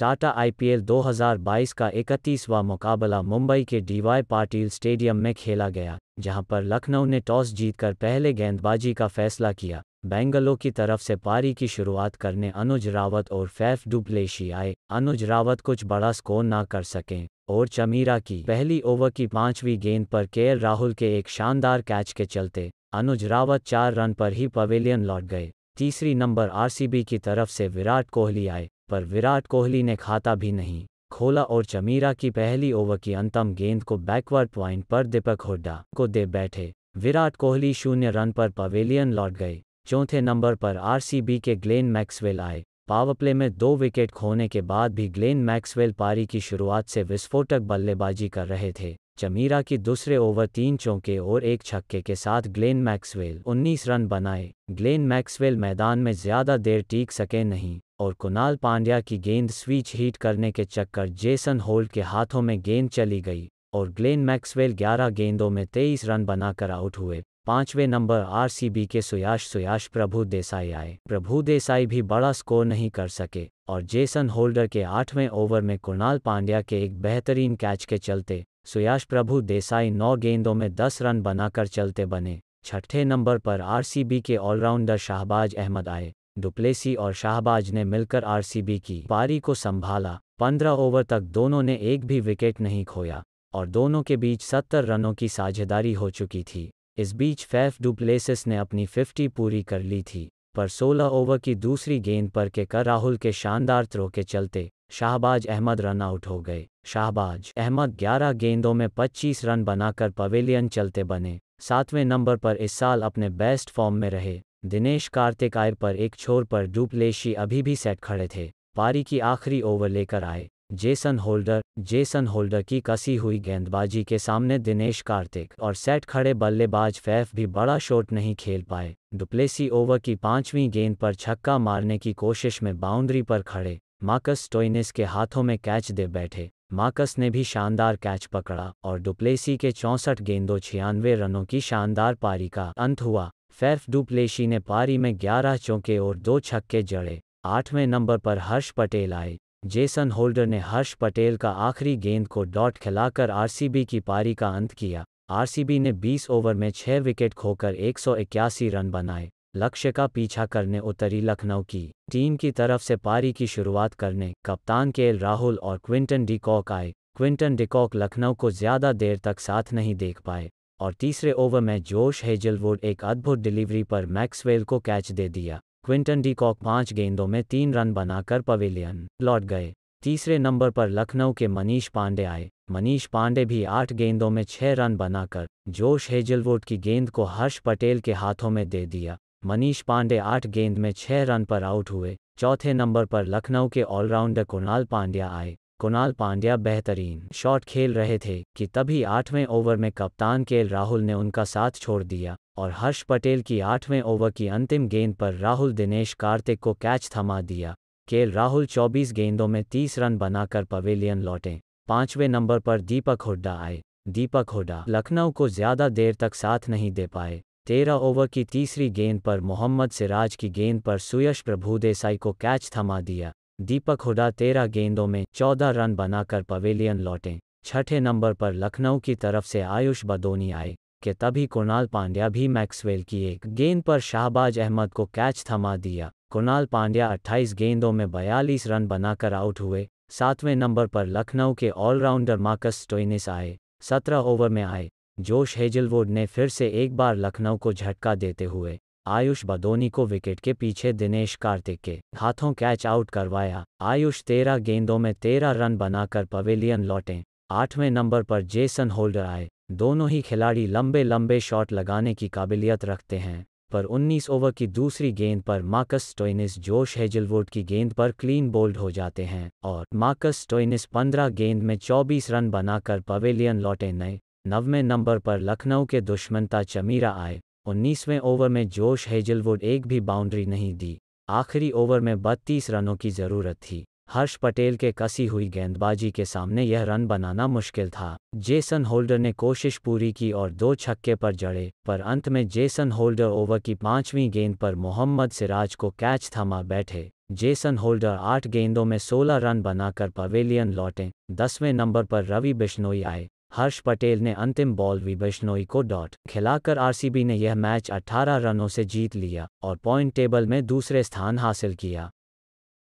Tata IPL 2022 का 31वां मुकाबला मुंबई के डीवाई पाटिल स्टेडियम में खेला गया जहां पर लखनऊ ने टॉस जीतकर पहले गेंदबाजी का फैसला किया बेंगलो की तरफ से पारी की शुरुआत करने अनुज रावत और फैफ डुप्लेशी आए अनुज रावत कुछ बड़ा स्कोर ना कर सकें और चमीरा की पहली ओवर की पांचवीं गेंद पर केएल राहुल के एक शानदार कैच के चलते अनुज रावत चार रन पर ही पवेलियन लौट गए तीसरी नंबर आरसीबी की तरफ से विराट कोहली आए पर विराट कोहली ने खाता भी नहीं खोला और चमीरा की पहली ओवर की अंतम गेंद को बैकवर्ड पॉइंट पर दीपक हुड्डा को दे बैठे विराट कोहली शून्य रन पर पवेलियन लौट गए चौथे नंबर पर आरसीबी के ग्लेन मैक्सवेल आए पावरप्ले में दो विकेट खोने के बाद भी ग्लेन मैक्सवेल पारी की शुरुआत से विस्फोटक बल्लेबाजी कर रहे थे चमीरा की दूसरे ओवर तीन चौके और एक छक्के के साथ ग्लेन मैक्सवेल 19 रन बनाए ग्लेन मैक्सवेल मैदान में ज्यादा देर टीक सके नहीं और कुणाल पांड्या की गेंद स्विच हीट करने के चक्कर जेसन होल्ड के हाथों में गेंद चली गई और ग्लेन मैक्सवेल 11 गेंदों में 23 रन बनाकर आउट हुए पांचवें नंबर आरसीबी के सुयाश सुयाश प्रभु देसाई आए प्रभु देसाई भी बड़ा स्कोर नहीं कर सके और जेसन होल्डर के आठवें ओवर में कुणाल पांड्या के एक बेहतरीन कैच के चलते सुयाश प्रभु देसाई नौ गेंदों में दस रन बनाकर चलते बने छठे नंबर पर आरसीबी के ऑलराउंडर शाहबाज अहमद आए डुप्लेसी और शाहबाज ने मिलकर आरसीबी की पारी को संभाला पंद्रह ओवर तक दोनों ने एक भी विकेट नहीं खोया और दोनों के बीच सत्तर रनों की साझेदारी हो चुकी थी इस बीच फैफ डुप्लेसिस ने अपनी फिफ्टी पूरी कर ली थी पर सोलह ओवर की दूसरी गेंद पर के कर राहुल के शानदार थ्रो के चलते शाहबाज अहमद रन आउट हो गए शाहबाज अहमद 11 गेंदों में 25 रन बनाकर पवेलियन चलते बने सातवें नंबर पर इस साल अपने बेस्ट फॉर्म में रहे दिनेश कार्तिक आयर पर एक छोर पर डुपलेशी अभी भी सेट खड़े थे पारी की आखिरी ओवर लेकर आए जेसन होल्डर जेसन होल्डर की कसी हुई गेंदबाजी के सामने दिनेश कार्तिक और सेट खड़े बल्लेबाज फैफ भी बड़ा शॉट नहीं खेल पाए डुप्लेसी ओवर की पांचवीं गेंद पर छक्का मारने की कोशिश में बाउंड्री पर खड़े मार्कस टोइनिस के हाथों में कैच दे बैठे मार्कस ने भी शानदार कैच पकड़ा और डुप्लेसी के चौंसठ गेंदों छियानवे रनों की शानदार पारी का अंत हुआ फैफ डुप्लेशी ने पारी में 11 चौके और दो छक्के जड़े आठवें नंबर पर हर्ष पटेल आए जेसन होल्डर ने हर्ष पटेल का आखिरी गेंद को डॉट खिलाकर आरसीबी की पारी का अंत किया आरसीबी ने 20 ओवर में छह विकेट खोकर एक रन बनाए लक्ष्य का पीछा करने उतरी लखनऊ की टीम की तरफ से पारी की शुरुआत करने कप्तान के राहुल और क्विंटन डिकॉक आए क्विंटन डिकॉक लखनऊ को ज्यादा देर तक साथ नहीं देख पाए और तीसरे ओवर में जोश हेजलवुड एक अद्भुत डिलीवरी पर मैक्सवेल को कैच दे दिया क्विंटन डी कॉक पांच गेंदों में तीन रन बनाकर पवेलियन लौट गए तीसरे नंबर पर लखनऊ के मनीष पांडे आए मनीष पांडे भी आठ गेंदों में छह रन बनाकर जोश हेजलवुड की गेंद को हर्ष पटेल के हाथों में दे दिया मनीष पांडे आठ गेंद में छह रन पर आउट हुए चौथे नंबर पर लखनऊ के ऑलराउंडर कुणाल पांड्या आए कुणाल पांड्या बेहतरीन शॉट खेल रहे थे कि तभी आठवें ओवर में कप्तान केएल राहुल ने उनका साथ छोड़ दिया और हर्ष पटेल की आठवें ओवर की अंतिम गेंद पर राहुल दिनेश कार्तिक को कैच थमा दिया केएल राहुल 24 गेंदों में 30 रन बनाकर पवेलियन लौटे पांचवें नंबर पर दीपक हुड्डा आए दीपक हुडा लखनऊ को ज्यादा देर तक साथ नहीं दे पाए तेरह ओवर की तीसरी गेंद पर मोहम्मद सिराज की गेंद पर सुयश प्रभुदेसाई को कैच थमा दिया दीपक हुडा तेरह गेंदों में चौदह रन बनाकर पवेलियन लौटे छठे नंबर पर लखनऊ की तरफ से आयुष बदोनी आए के तभी कुणाल पांड्या भी मैक्सवेल की एक गेंद पर शाहबाज अहमद को कैच थमा दिया कुणाल पांड्या 28 गेंदों में 42 रन बनाकर आउट हुए सातवें नंबर पर लखनऊ के ऑलराउंडर मार्कस स्टोइनिस आए 17 ओवर में आए जोश हेजलवुड ने फिर से एक बार लखनऊ को झटका देते हुए आयुष बदोनी को विकेट के पीछे दिनेश कार्तिक के हाथों कैच आउट करवाया आयुष तेरह गेंदों में तेरह रन बनाकर पवेलियन लौटे आठवें नंबर पर जेसन होल्डर आए दोनों ही खिलाड़ी लंबे लंबे शॉट लगाने की काबिलियत रखते हैं पर 19 ओवर की दूसरी गेंद पर मार्कस स्टोइनिस जोश हेजलवुड की गेंद पर क्लीन बोल्ड हो जाते हैं और मार्कस स्टोइनिस 15 गेंद में 24 रन बनाकर पवेलियन लौटे नए नववें नंबर पर लखनऊ के दुश्मनता चमीरा आए उन्नीसवें ओवर में जोश हेजलवुड एक भी बाउंड्री नहीं दी आखिरी ओवर में बत्तीस रनों की जरूरत थी हर्ष पटेल के कसी हुई गेंदबाजी के सामने यह रन बनाना मुश्किल था जेसन होल्डर ने कोशिश पूरी की और दो छक्के पर जड़े पर अंत में जेसन होल्डर ओवर की पांचवीं गेंद पर मोहम्मद सिराज को कैच थमा बैठे जेसन होल्डर आठ गेंदों में सोलह रन बनाकर पवेलियन लौटे दसवें नंबर पर रवि बिश्नोई आए हर्ष पटेल ने अंतिम बॉल भी बिश्नोई को डॉट खिलाकर आरसीबी ने यह मैच 18 रनों से जीत लिया और पॉइंट टेबल में दूसरे स्थान हासिल किया